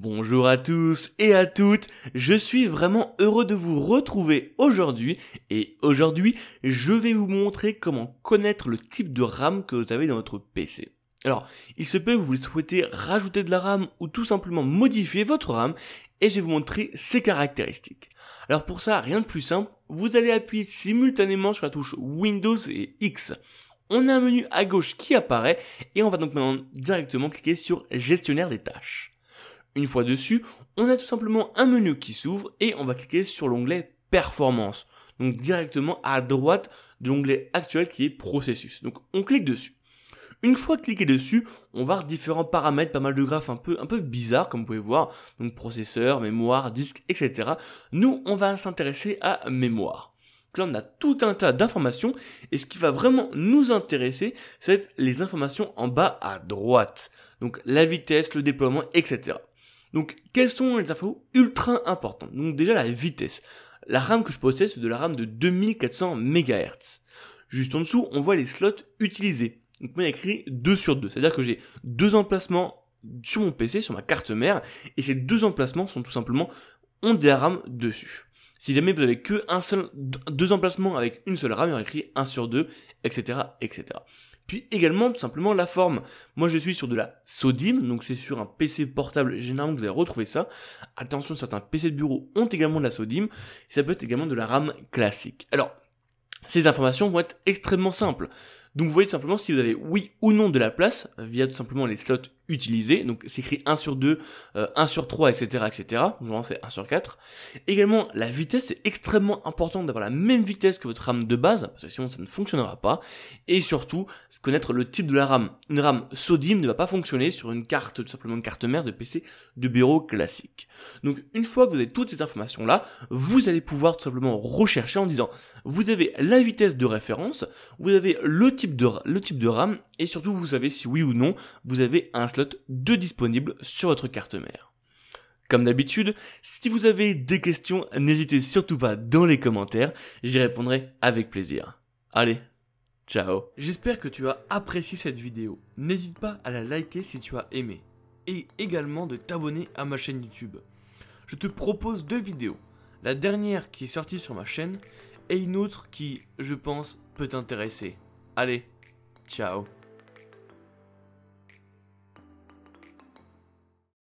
Bonjour à tous et à toutes, je suis vraiment heureux de vous retrouver aujourd'hui et aujourd'hui je vais vous montrer comment connaître le type de RAM que vous avez dans votre PC. Alors, il se peut que vous souhaitez rajouter de la RAM ou tout simplement modifier votre RAM et je vais vous montrer ses caractéristiques. Alors pour ça, rien de plus simple, vous allez appuyer simultanément sur la touche Windows et X on a un menu à gauche qui apparaît et on va donc maintenant directement cliquer sur gestionnaire des tâches. Une fois dessus, on a tout simplement un menu qui s'ouvre et on va cliquer sur l'onglet Performance. Donc directement à droite de l'onglet actuel qui est Processus. Donc on clique dessus. Une fois cliqué dessus, on va voir différents paramètres, pas mal de graphes un peu, un peu bizarres comme vous pouvez voir, donc processeur, mémoire, disque, etc. Nous, on va s'intéresser à mémoire. Donc là, on a tout un tas d'informations et ce qui va vraiment nous intéresser, c'est les informations en bas à droite. Donc la vitesse, le déploiement, etc. Donc, quelles sont les infos ultra importantes Donc déjà la vitesse. La RAM que je possède, c'est de la RAM de 2400 MHz. Juste en dessous, on voit les slots utilisés. Donc on a écrit 2 sur 2, c'est-à-dire que j'ai deux emplacements sur mon PC, sur ma carte mère, et ces deux emplacements sont tout simplement ont des RAM dessus. Si jamais vous avez que un seul, deux emplacements avec une seule RAM, il y écrit 1 sur 2, etc., etc puis également tout simplement la forme. Moi je suis sur de la SODIM, donc c'est sur un PC portable, généralement que vous allez retrouver ça. Attention, certains PC de bureau ont également de la SODIM, ça peut être également de la RAM classique. Alors, ces informations vont être extrêmement simples. Donc vous voyez tout simplement si vous avez oui ou non de la place via tout simplement les slots utiliser Donc c'est écrit 1 sur 2, 1 euh, sur 3, etc. etc. Normalement c'est 1 sur 4. Également, la vitesse, c'est extrêmement important d'avoir la même vitesse que votre RAM de base, parce que sinon ça ne fonctionnera pas. Et surtout, connaître le type de la RAM. Une RAM SODIM ne va pas fonctionner sur une carte, tout simplement une carte mère de PC de bureau classique. Donc une fois que vous avez toutes ces informations-là, vous allez pouvoir tout simplement rechercher en disant, vous avez la vitesse de référence, vous avez le type de, le type de RAM, et surtout vous savez si oui ou non vous avez un de disponibles sur votre carte mère. Comme d'habitude, si vous avez des questions, n'hésitez surtout pas dans les commentaires, j'y répondrai avec plaisir. Allez, ciao J'espère que tu as apprécié cette vidéo, n'hésite pas à la liker si tu as aimé, et également de t'abonner à ma chaîne YouTube. Je te propose deux vidéos, la dernière qui est sortie sur ma chaîne, et une autre qui, je pense, peut t'intéresser. Allez, ciao